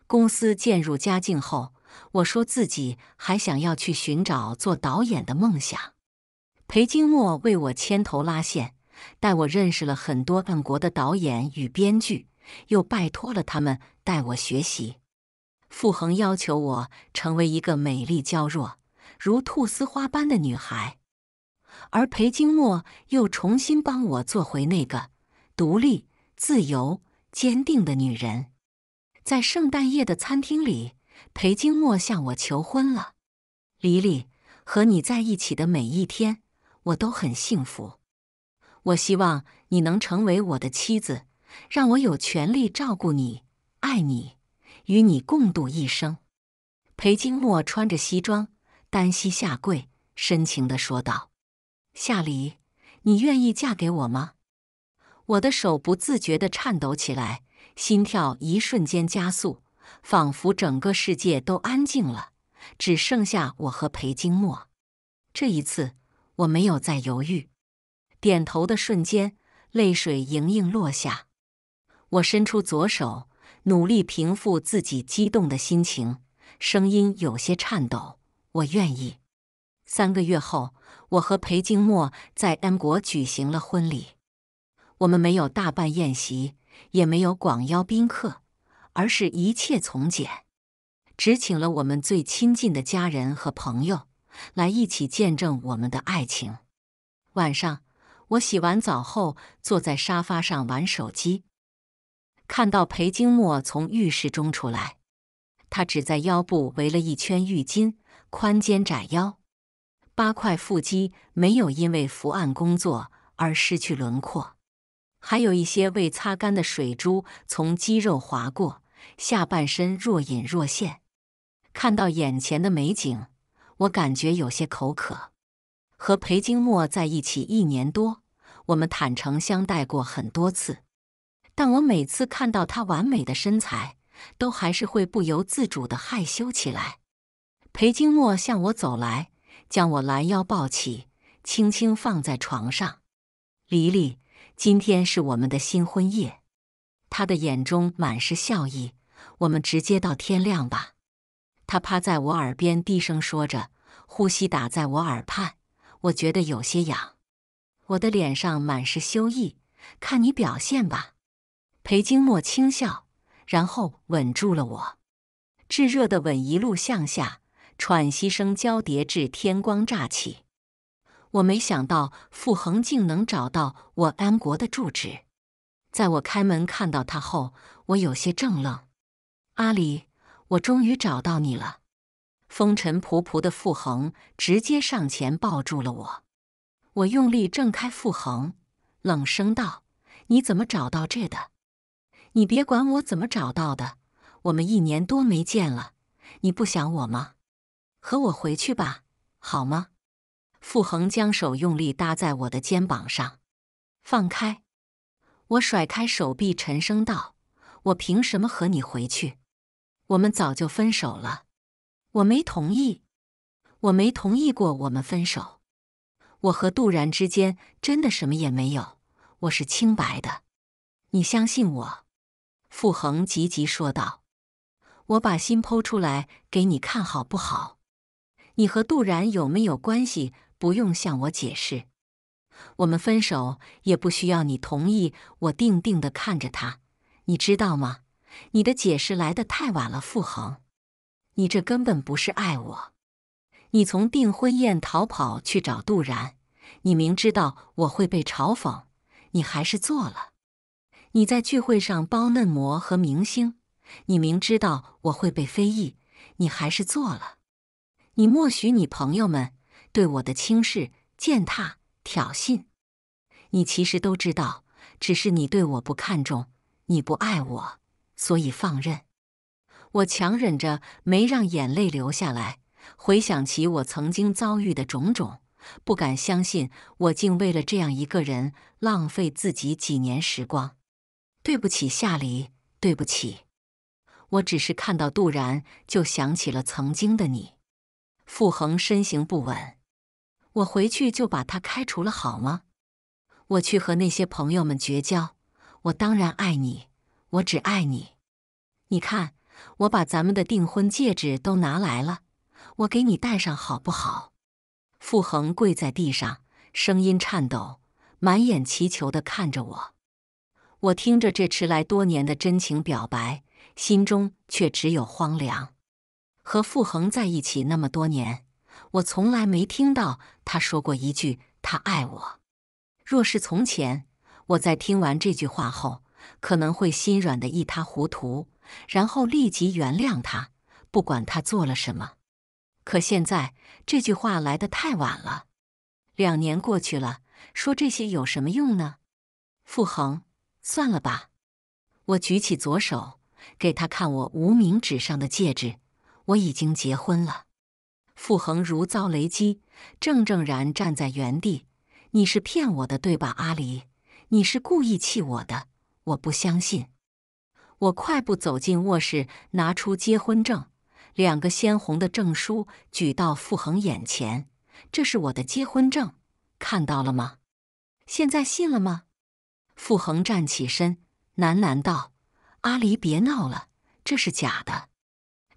公司渐入佳境后，我说自己还想要去寻找做导演的梦想，裴金墨为我牵头拉线。带我认识了很多本国的导演与编剧，又拜托了他们带我学习。傅恒要求我成为一个美丽娇弱、如吐丝花般的女孩，而裴金墨又重新帮我做回那个独立、自由、坚定的女人。在圣诞夜的餐厅里，裴金墨向我求婚了。黎黎，和你在一起的每一天，我都很幸福。我希望你能成为我的妻子，让我有权利照顾你、爱你，与你共度一生。裴金墨穿着西装，单膝下跪，深情的说道：“夏黎，你愿意嫁给我吗？”我的手不自觉的颤抖起来，心跳一瞬间加速，仿佛整个世界都安静了，只剩下我和裴金墨。这一次，我没有再犹豫。点头的瞬间，泪水盈盈落下。我伸出左手，努力平复自己激动的心情，声音有些颤抖：“我愿意。”三个月后，我和裴静默在 M 国举行了婚礼。我们没有大办宴席，也没有广邀宾客，而是一切从简，只请了我们最亲近的家人和朋友来一起见证我们的爱情。晚上。我洗完澡后，坐在沙发上玩手机，看到裴京墨从浴室中出来。他只在腰部围了一圈浴巾，宽肩窄腰，八块腹肌没有因为伏案工作而失去轮廓，还有一些未擦干的水珠从肌肉划过，下半身若隐若现。看到眼前的美景，我感觉有些口渴。和裴金墨在一起一年多，我们坦诚相待过很多次，但我每次看到他完美的身材，都还是会不由自主的害羞起来。裴金墨向我走来，将我拦腰抱起，轻轻放在床上。黎黎，今天是我们的新婚夜，他的眼中满是笑意。我们直接到天亮吧，他趴在我耳边低声说着，呼吸打在我耳畔。我觉得有些痒，我的脸上满是羞意。看你表现吧，裴京墨轻笑，然后吻住了我。炙热的吻一路向下，喘息声交叠至天光乍起。我没想到傅恒竟能找到我安国的住址，在我开门看到他后，我有些怔愣。阿里，我终于找到你了。风尘仆仆的傅恒直接上前抱住了我，我用力挣开傅恒，冷声道：“你怎么找到这的？你别管我怎么找到的。我们一年多没见了，你不想我吗？和我回去吧，好吗？”傅恒将手用力搭在我的肩膀上，放开我，甩开手臂，沉声道：“我凭什么和你回去？我们早就分手了。”我没同意，我没同意过我们分手。我和杜然之间真的什么也没有，我是清白的，你相信我。”傅恒急急说道，“我把心剖出来给你看好不好？你和杜然有没有关系？不用向我解释，我们分手也不需要你同意。”我定定的看着他，你知道吗？你的解释来的太晚了，傅恒。你这根本不是爱我，你从订婚宴逃跑去找杜然，你明知道我会被嘲讽，你还是做了；你在聚会上包嫩模和明星，你明知道我会被非议，你还是做了；你默许你朋友们对我的轻视、践踏、挑衅，你其实都知道，只是你对我不看重，你不爱我，所以放任。我强忍着没让眼泪流下来，回想起我曾经遭遇的种种，不敢相信我竟为了这样一个人浪费自己几年时光。对不起，夏离，对不起，我只是看到杜然就想起了曾经的你。傅恒身形不稳，我回去就把他开除了，好吗？我去和那些朋友们绝交。我当然爱你，我只爱你。你看。我把咱们的订婚戒指都拿来了，我给你戴上好不好？傅恒跪在地上，声音颤抖，满眼祈求地看着我。我听着这迟来多年的真情表白，心中却只有荒凉。和傅恒在一起那么多年，我从来没听到他说过一句“他爱我”。若是从前，我在听完这句话后，可能会心软得一塌糊涂。然后立即原谅他，不管他做了什么。可现在这句话来的太晚了，两年过去了，说这些有什么用呢？傅恒，算了吧。我举起左手，给他看我无名指上的戒指，我已经结婚了。傅恒如遭雷击，怔怔然站在原地。你是骗我的对吧，阿离？你是故意气我的，我不相信。我快步走进卧室，拿出结婚证，两个鲜红的证书举到傅恒眼前：“这是我的结婚证，看到了吗？现在信了吗？”傅恒站起身，喃喃道：“阿离，别闹了，这是假的。”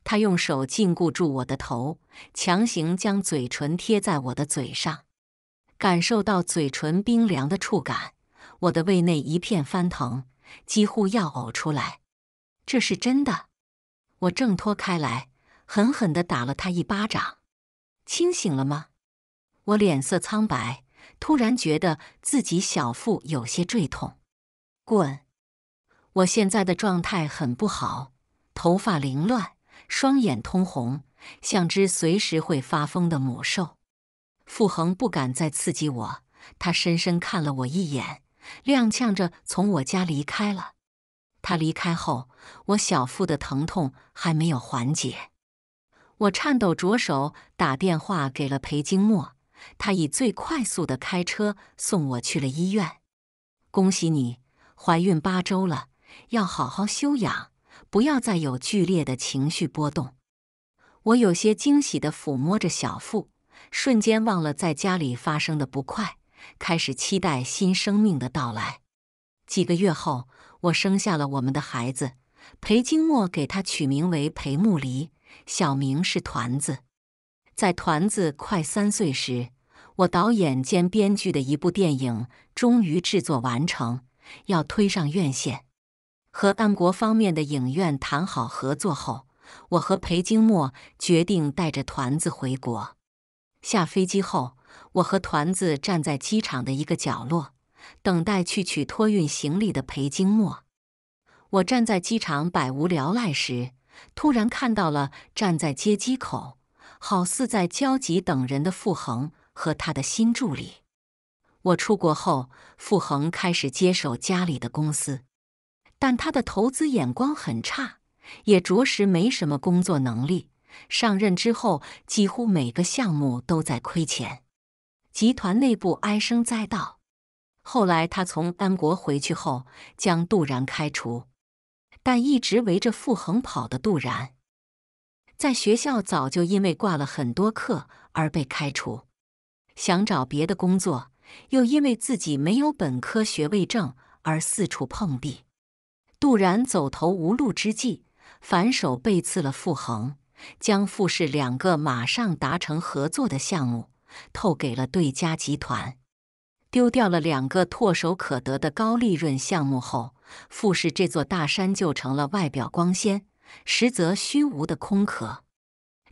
他用手禁锢住我的头，强行将嘴唇贴在我的嘴上，感受到嘴唇冰凉的触感，我的胃内一片翻腾，几乎要呕出来。这是真的，我挣脱开来，狠狠地打了他一巴掌。清醒了吗？我脸色苍白，突然觉得自己小腹有些坠痛。滚！我现在的状态很不好，头发凌乱，双眼通红，像只随时会发疯的母兽。傅恒不敢再刺激我，他深深看了我一眼，踉跄着从我家离开了。他离开后，我小腹的疼痛还没有缓解。我颤抖着手打电话给了裴金墨，他以最快速的开车送我去了医院。恭喜你，怀孕八周了，要好好休养，不要再有剧烈的情绪波动。我有些惊喜的抚摸着小腹，瞬间忘了在家里发生的不快，开始期待新生命的到来。几个月后。我生下了我们的孩子，裴京墨给他取名为裴木离，小名是团子。在团子快三岁时，我导演兼编剧的一部电影终于制作完成，要推上院线。和安国方面的影院谈好合作后，我和裴京墨决定带着团子回国。下飞机后，我和团子站在机场的一个角落。等待去取托运行李的裴京墨，我站在机场百无聊赖时，突然看到了站在接机口，好似在焦急等人的傅恒和他的新助理。我出国后，傅恒开始接手家里的公司，但他的投资眼光很差，也着实没什么工作能力。上任之后，几乎每个项目都在亏钱，集团内部唉声载道。后来，他从安国回去后，将杜然开除。但一直围着傅恒跑的杜然，在学校早就因为挂了很多课而被开除。想找别的工作，又因为自己没有本科学位证而四处碰壁。杜然走投无路之际，反手背刺了傅恒，将傅氏两个马上达成合作的项目透给了对家集团。丢掉了两个唾手可得的高利润项目后，富士这座大山就成了外表光鲜、实则虚无的空壳。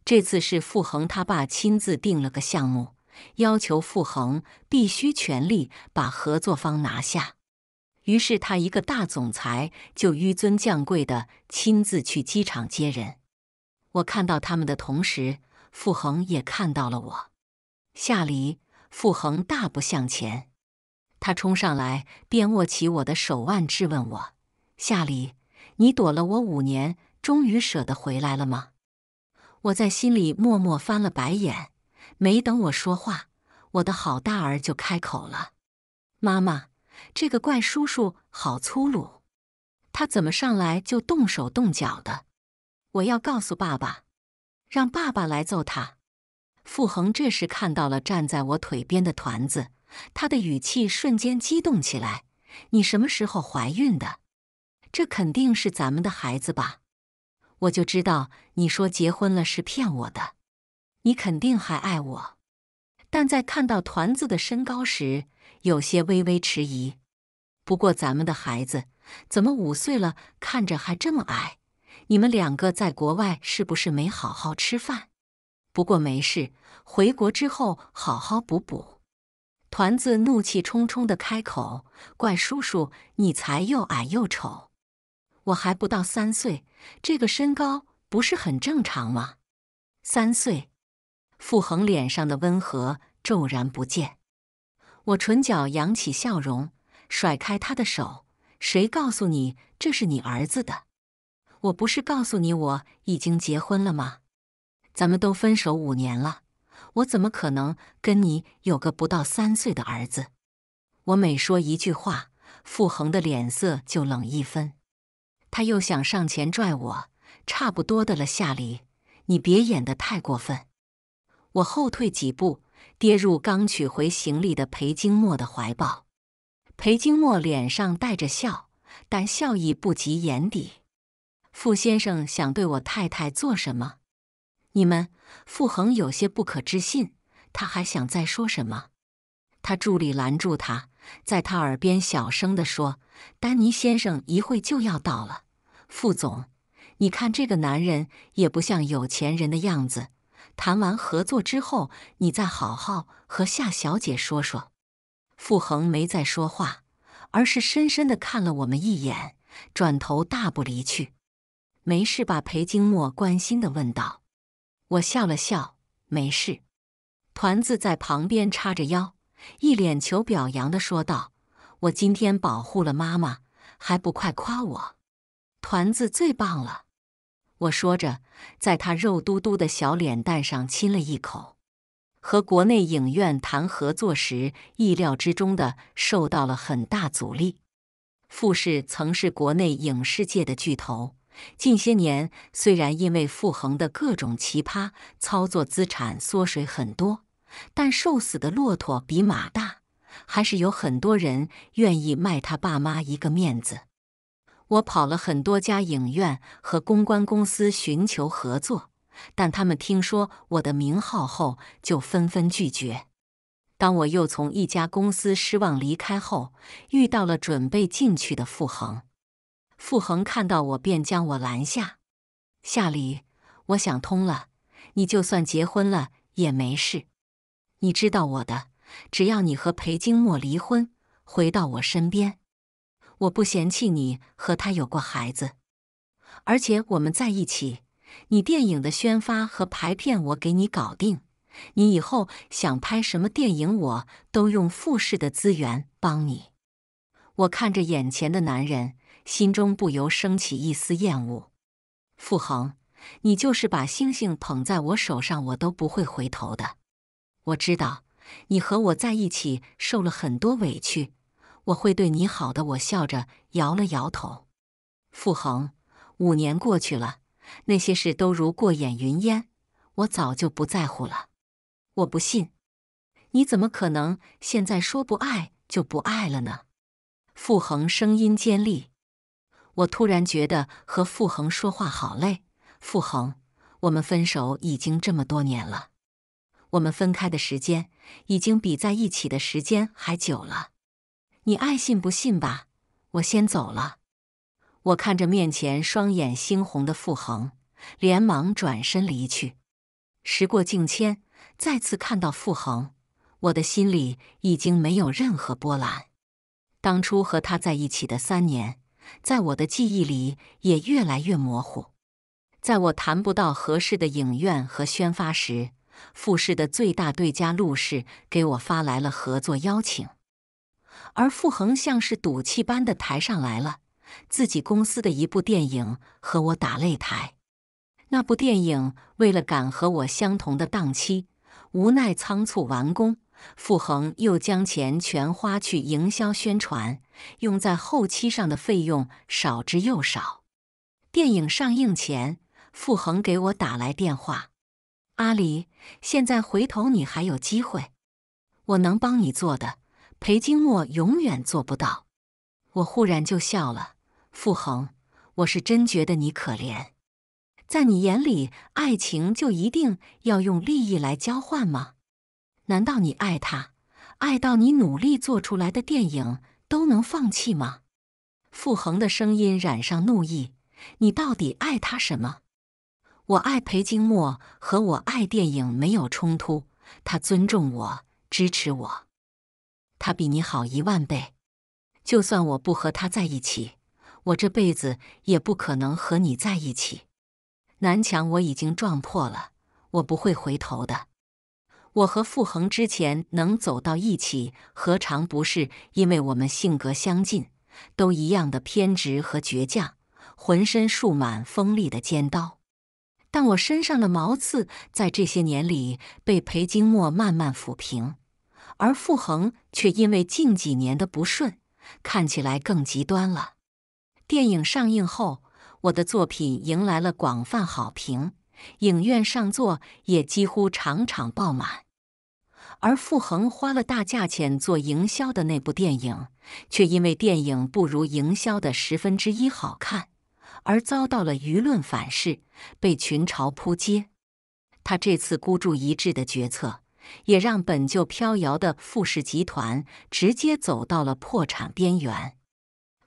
这次是傅恒他爸亲自定了个项目，要求傅恒必须全力把合作方拿下。于是他一个大总裁就纡尊降贵的亲自去机场接人。我看到他们的同时，傅恒也看到了我。夏离，傅恒大步向前。他冲上来，便握起我的手腕，质问我：“夏黎，你躲了我五年，终于舍得回来了吗？”我在心里默默翻了白眼。没等我说话，我的好大儿就开口了：“妈妈，这个怪叔叔好粗鲁，他怎么上来就动手动脚的？我要告诉爸爸，让爸爸来揍他。”傅恒这时看到了站在我腿边的团子。他的语气瞬间激动起来：“你什么时候怀孕的？这肯定是咱们的孩子吧？我就知道你说结婚了是骗我的。你肯定还爱我，但在看到团子的身高时，有些微微迟疑。不过咱们的孩子怎么五岁了，看着还这么矮？你们两个在国外是不是没好好吃饭？不过没事，回国之后好好补补。”团子怒气冲冲的开口：“怪叔叔，你才又矮又丑，我还不到三岁，这个身高不是很正常吗？”三岁，傅恒脸上的温和骤然不见，我唇角扬起笑容，甩开他的手：“谁告诉你这是你儿子的？我不是告诉你我已经结婚了吗？咱们都分手五年了。”我怎么可能跟你有个不到三岁的儿子？我每说一句话，傅恒的脸色就冷一分。他又想上前拽我，差不多的了，夏离，你别演的太过分。我后退几步，跌入刚取回行李的裴京墨的怀抱。裴京墨脸上带着笑，但笑意不及眼底。傅先生想对我太太做什么？你们，傅恒有些不可置信，他还想再说什么，他助理拦住他，在他耳边小声的说：“丹尼先生一会就要到了，傅总，你看这个男人也不像有钱人的样子。谈完合作之后，你再好好和夏小姐说说。”傅恒没再说话，而是深深的看了我们一眼，转头大步离去。没事吧？裴京墨关心的问道。我笑了笑，没事。团子在旁边叉着腰，一脸求表扬的说道：“我今天保护了妈妈，还不快夸我？团子最棒了！”我说着，在他肉嘟嘟的小脸蛋上亲了一口。和国内影院谈合作时，意料之中的受到了很大阻力。富士曾是国内影视界的巨头。近些年，虽然因为傅恒的各种奇葩操作，资产缩水很多，但瘦死的骆驼比马大，还是有很多人愿意卖他爸妈一个面子。我跑了很多家影院和公关公司寻求合作，但他们听说我的名号后就纷纷拒绝。当我又从一家公司失望离开后，遇到了准备进去的傅恒。傅恒看到我，便将我拦下。夏黎，我想通了，你就算结婚了也没事。你知道我的，只要你和裴京墨离婚，回到我身边，我不嫌弃你和他有过孩子。而且我们在一起，你电影的宣发和排片我给你搞定。你以后想拍什么电影，我都用富氏的资源帮你。我看着眼前的男人。心中不由升起一丝厌恶。傅恒，你就是把星星捧在我手上，我都不会回头的。我知道你和我在一起受了很多委屈，我会对你好的。我笑着摇了摇头。傅恒，五年过去了，那些事都如过眼云烟，我早就不在乎了。我不信，你怎么可能现在说不爱就不爱了呢？傅恒声音尖利。我突然觉得和傅恒说话好累。傅恒，我们分手已经这么多年了，我们分开的时间已经比在一起的时间还久了。你爱信不信吧，我先走了。我看着面前双眼猩红的傅恒，连忙转身离去。时过境迁，再次看到傅恒，我的心里已经没有任何波澜。当初和他在一起的三年。在我的记忆里也越来越模糊。在我谈不到合适的影院和宣发时，富士的最大对家陆氏给我发来了合作邀请，而傅恒像是赌气般的抬上来了自己公司的一部电影和我打擂台。那部电影为了赶和我相同的档期，无奈仓促完工，傅恒又将钱全花去营销宣传。用在后期上的费用少之又少。电影上映前，傅恒给我打来电话：“阿里，现在回头你还有机会。我能帮你做的，裴京墨永远做不到。”我忽然就笑了。傅恒，我是真觉得你可怜。在你眼里，爱情就一定要用利益来交换吗？难道你爱他，爱到你努力做出来的电影？都能放弃吗？傅恒的声音染上怒意：“你到底爱他什么？”我爱裴京墨，和我爱电影没有冲突。他尊重我，支持我。他比你好一万倍。就算我不和他在一起，我这辈子也不可能和你在一起。南墙我已经撞破了，我不会回头的。我和傅恒之前能走到一起，何尝不是因为我们性格相近，都一样的偏执和倔强，浑身竖满锋利的尖刀。但我身上的毛刺在这些年里被裴京墨慢慢抚平，而傅恒却因为近几年的不顺，看起来更极端了。电影上映后，我的作品迎来了广泛好评。影院上座也几乎场场爆满，而傅恒花了大价钱做营销的那部电影，却因为电影不如营销的十分之一好看，而遭到了舆论反噬，被群嘲扑街。他这次孤注一掷的决策，也让本就飘摇的傅氏集团直接走到了破产边缘。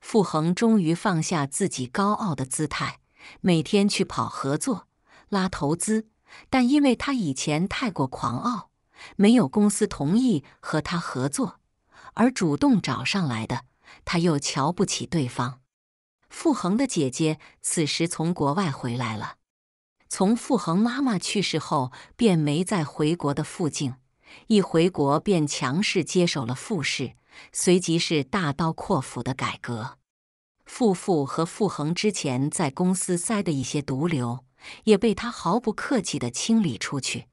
傅恒终于放下自己高傲的姿态，每天去跑合作。拉投资，但因为他以前太过狂傲，没有公司同意和他合作，而主动找上来的他又瞧不起对方。傅恒的姐姐此时从国外回来了，从傅恒妈妈去世后便没再回国的附近，一回国便强势接手了傅氏，随即是大刀阔斧的改革。傅父和傅恒之前在公司塞的一些毒瘤。也被他毫不客气地清理出去。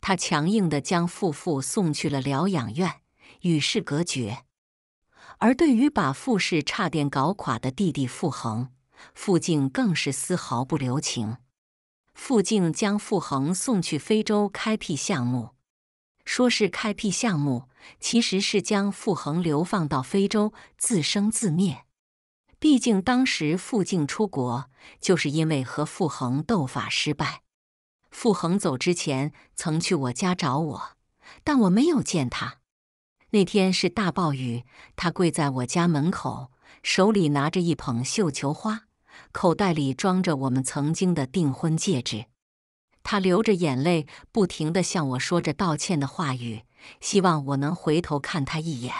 他强硬地将傅父送去了疗养院，与世隔绝。而对于把傅氏差点搞垮的弟弟傅恒，傅静更是丝毫不留情。傅静将傅恒送去非洲开辟项目，说是开辟项目，其实是将傅恒流放到非洲自生自灭。毕竟当时傅静出国，就是因为和傅恒斗法失败。傅恒走之前曾去我家找我，但我没有见他。那天是大暴雨，他跪在我家门口，手里拿着一捧绣球花，口袋里装着我们曾经的订婚戒指。他流着眼泪，不停地向我说着道歉的话语，希望我能回头看他一眼。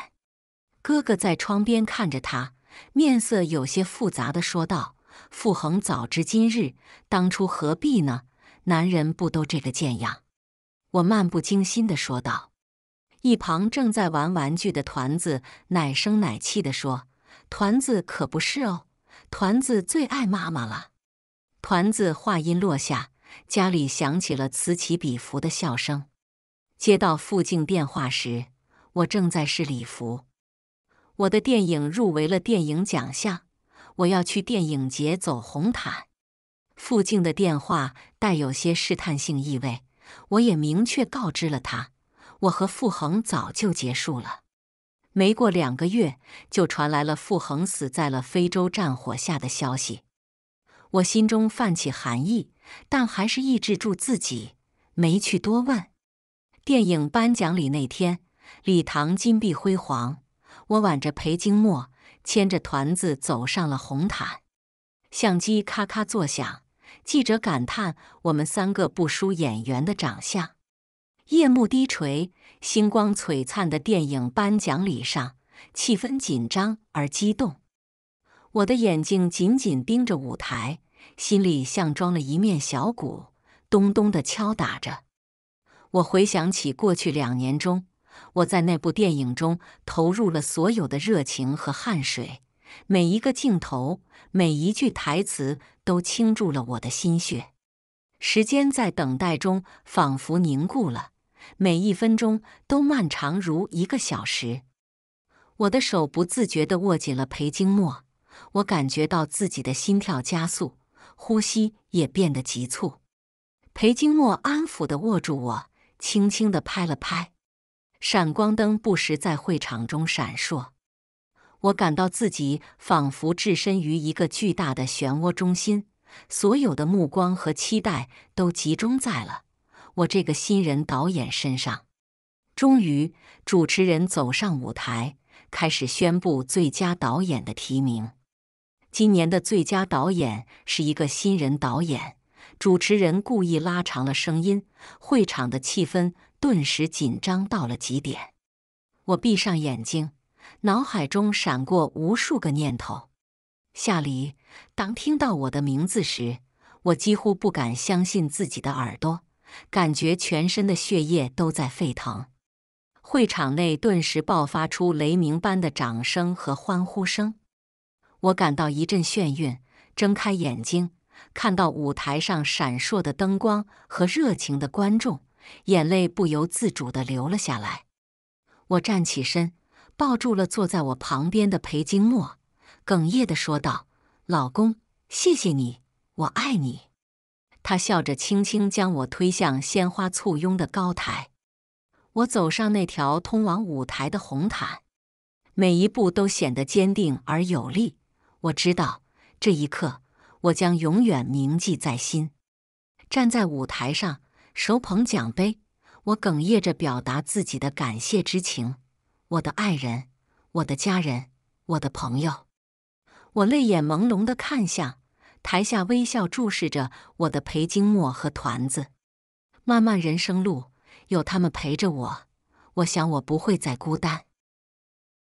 哥哥在窗边看着他。面色有些复杂的说道：“傅恒早知今日，当初何必呢？男人不都这个贱样？”我漫不经心的说道。一旁正在玩玩具的团子奶声奶气的说：“团子可不是哦，团子最爱妈妈了。”团子话音落下，家里响起了此起彼伏的笑声。接到傅静电话时，我正在试礼服。我的电影入围了电影奖项，我要去电影节走红毯。傅静的电话带有些试探性意味，我也明确告知了他，我和傅恒早就结束了。没过两个月，就传来了傅恒死在了非洲战火下的消息。我心中泛起寒意，但还是抑制住自己，没去多问。电影颁奖礼那天，礼堂金碧辉煌。我挽着裴京墨，牵着团子，走上了红毯，相机咔咔作响，记者感叹我们三个不输演员的长相。夜幕低垂，星光璀璨的电影颁奖礼上，气氛紧张而激动。我的眼睛紧紧盯着舞台，心里像装了一面小鼓，咚咚地敲打着。我回想起过去两年中。我在那部电影中投入了所有的热情和汗水，每一个镜头，每一句台词都倾注了我的心血。时间在等待中仿佛凝固了，每一分钟都漫长如一个小时。我的手不自觉地握紧了裴经墨，我感觉到自己的心跳加速，呼吸也变得急促。裴经墨安抚地握住我，轻轻地拍了拍。闪光灯不时在会场中闪烁，我感到自己仿佛置身于一个巨大的漩涡中心，所有的目光和期待都集中在了我这个新人导演身上。终于，主持人走上舞台，开始宣布最佳导演的提名。今年的最佳导演是一个新人导演。主持人故意拉长了声音，会场的气氛。顿时紧张到了极点。我闭上眼睛，脑海中闪过无数个念头。夏黎，当听到我的名字时，我几乎不敢相信自己的耳朵，感觉全身的血液都在沸腾。会场内顿时爆发出雷鸣般的掌声和欢呼声，我感到一阵眩晕，睁开眼睛，看到舞台上闪烁的灯光和热情的观众。眼泪不由自主地流了下来。我站起身，抱住了坐在我旁边的裴金墨，哽咽地说道：“老公，谢谢你，我爱你。”他笑着，轻轻将我推向鲜花簇拥的高台。我走上那条通往舞台的红毯，每一步都显得坚定而有力。我知道，这一刻我将永远铭记在心。站在舞台上。手捧奖杯，我哽咽着表达自己的感谢之情。我的爱人，我的家人，我的朋友，我泪眼朦胧地看向台下微笑注视着我的裴金墨和团子。漫漫人生路，有他们陪着我，我想我不会再孤单。